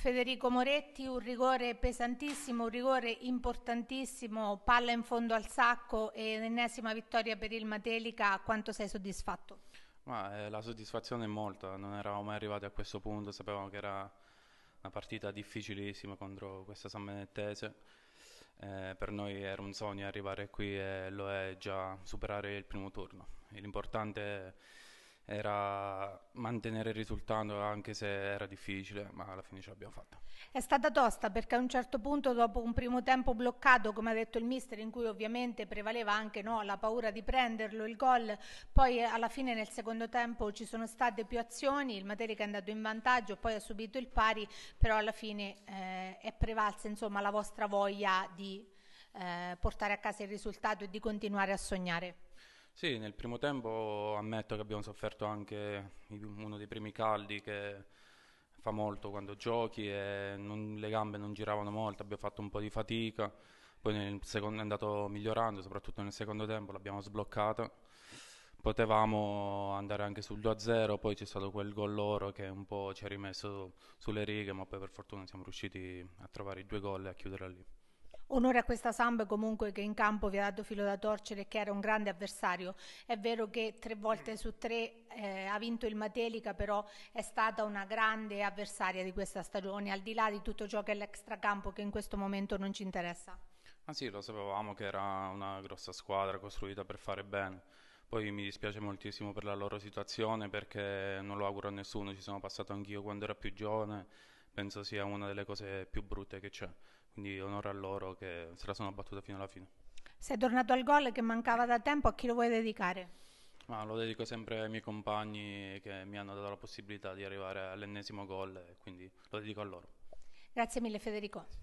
Federico Moretti, un rigore pesantissimo, un rigore importantissimo, palla in fondo al sacco e l'ennesima vittoria per il Matelica, quanto sei soddisfatto? Ma, eh, la soddisfazione è molta, non eravamo mai arrivati a questo punto, sapevamo che era una partita difficilissima contro questa San Benettese, eh, per noi era un sogno arrivare qui e lo è già superare il primo turno. L'importante è era mantenere il risultato anche se era difficile, ma alla fine ce l'abbiamo fatta. È stata tosta perché a un certo punto, dopo un primo tempo bloccato, come ha detto il mister, in cui ovviamente prevaleva anche no, la paura di prenderlo, il gol, poi alla fine nel secondo tempo ci sono state più azioni, il Materica è andato in vantaggio, poi ha subito il pari, però alla fine eh, è prevalsa insomma, la vostra voglia di eh, portare a casa il risultato e di continuare a sognare. Sì, nel primo tempo ammetto che abbiamo sofferto anche uno dei primi caldi che fa molto quando giochi e non, le gambe non giravano molto, abbiamo fatto un po' di fatica, poi secondo, è andato migliorando, soprattutto nel secondo tempo l'abbiamo sbloccata. Potevamo andare anche sul 2-0, poi c'è stato quel gol loro che un po' ci ha rimesso sulle righe, ma poi per fortuna siamo riusciti a trovare i due gol e a chiudere lì. Onore a questa Samp comunque che in campo vi ha dato filo da torcere e che era un grande avversario. È vero che tre volte su tre eh, ha vinto il Matelica, però è stata una grande avversaria di questa stagione, al di là di tutto ciò che è l'extracampo che in questo momento non ci interessa. Ah sì, lo sapevamo che era una grossa squadra costruita per fare bene. Poi mi dispiace moltissimo per la loro situazione perché non lo auguro a nessuno, ci sono passato anch'io quando era più giovane penso sia una delle cose più brutte che c'è. Quindi onore a loro che se la sono battuta fino alla fine. Sei tornato al gol che mancava da tempo, a chi lo vuoi dedicare? Ma lo dedico sempre ai miei compagni che mi hanno dato la possibilità di arrivare all'ennesimo gol, quindi lo dedico a loro. Grazie mille Federico.